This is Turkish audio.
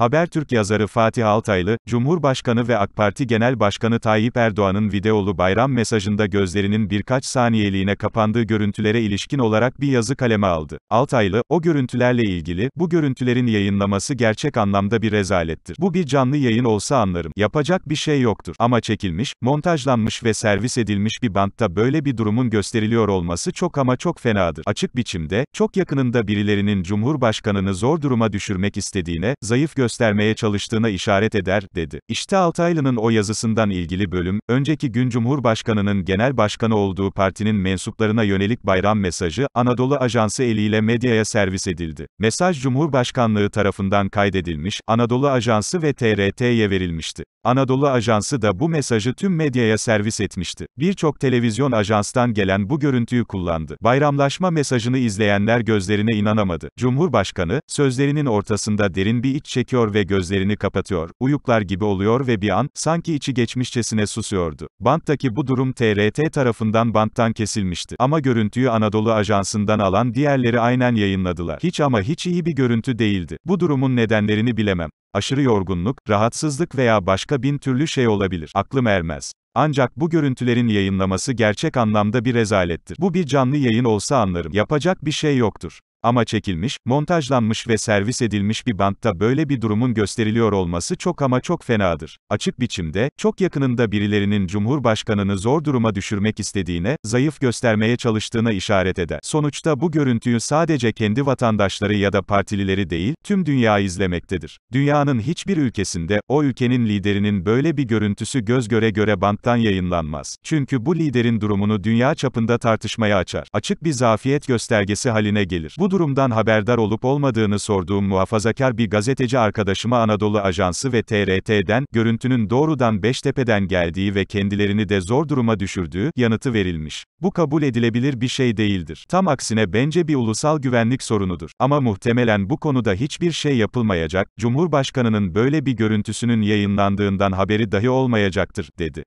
Habertürk yazarı Fatih Altaylı, Cumhurbaşkanı ve AK Parti Genel Başkanı Tayyip Erdoğan'ın videolu bayram mesajında gözlerinin birkaç saniyeliğine kapandığı görüntülere ilişkin olarak bir yazı kaleme aldı. Altaylı, o görüntülerle ilgili, bu görüntülerin yayınlaması gerçek anlamda bir rezalettir. Bu bir canlı yayın olsa anlarım. Yapacak bir şey yoktur. Ama çekilmiş, montajlanmış ve servis edilmiş bir bantta böyle bir durumun gösteriliyor olması çok ama çok fenadır. Açık biçimde, çok yakınında birilerinin Cumhurbaşkanını zor duruma düşürmek istediğine, zayıf gösterdiğine, göstermeye çalıştığına işaret eder, dedi. İşte Altaylı'nın o yazısından ilgili bölüm, önceki gün Cumhurbaşkanı'nın genel başkanı olduğu partinin mensuplarına yönelik bayram mesajı, Anadolu Ajansı eliyle medyaya servis edildi. Mesaj Cumhurbaşkanlığı tarafından kaydedilmiş, Anadolu Ajansı ve TRT'ye verilmişti. Anadolu Ajansı da bu mesajı tüm medyaya servis etmişti. Birçok televizyon ajanstan gelen bu görüntüyü kullandı. Bayramlaşma mesajını izleyenler gözlerine inanamadı. Cumhurbaşkanı, sözlerinin ortasında derin bir iç çekiyor açıyor ve gözlerini kapatıyor, uyuklar gibi oluyor ve bir an, sanki içi geçmişçesine susuyordu. Banttaki bu durum TRT tarafından banttan kesilmişti. Ama görüntüyü Anadolu Ajansı'ndan alan diğerleri aynen yayınladılar. Hiç ama hiç iyi bir görüntü değildi. Bu durumun nedenlerini bilemem. Aşırı yorgunluk, rahatsızlık veya başka bin türlü şey olabilir. Aklım ermez. Ancak bu görüntülerin yayınlaması gerçek anlamda bir rezalettir. Bu bir canlı yayın olsa anlarım. Yapacak bir şey yoktur. Ama çekilmiş, montajlanmış ve servis edilmiş bir bantta böyle bir durumun gösteriliyor olması çok ama çok fenadır. Açık biçimde, çok yakınında birilerinin Cumhurbaşkanını zor duruma düşürmek istediğine, zayıf göstermeye çalıştığına işaret eder. Sonuçta bu görüntüyü sadece kendi vatandaşları ya da partilileri değil, tüm dünya izlemektedir. Dünyanın hiçbir ülkesinde, o ülkenin liderinin böyle bir görüntüsü göz göre göre banttan yayınlanmaz. Çünkü bu liderin durumunu dünya çapında tartışmaya açar. Açık bir zafiyet göstergesi haline gelir. Bu durumdan haberdar olup olmadığını sorduğum muhafazakar bir gazeteci arkadaşıma Anadolu Ajansı ve TRT'den, görüntünün doğrudan Beştepe'den geldiği ve kendilerini de zor duruma düşürdüğü, yanıtı verilmiş. Bu kabul edilebilir bir şey değildir. Tam aksine bence bir ulusal güvenlik sorunudur. Ama muhtemelen bu konuda hiçbir şey yapılmayacak, Cumhurbaşkanının böyle bir görüntüsünün yayınlandığından haberi dahi olmayacaktır, dedi.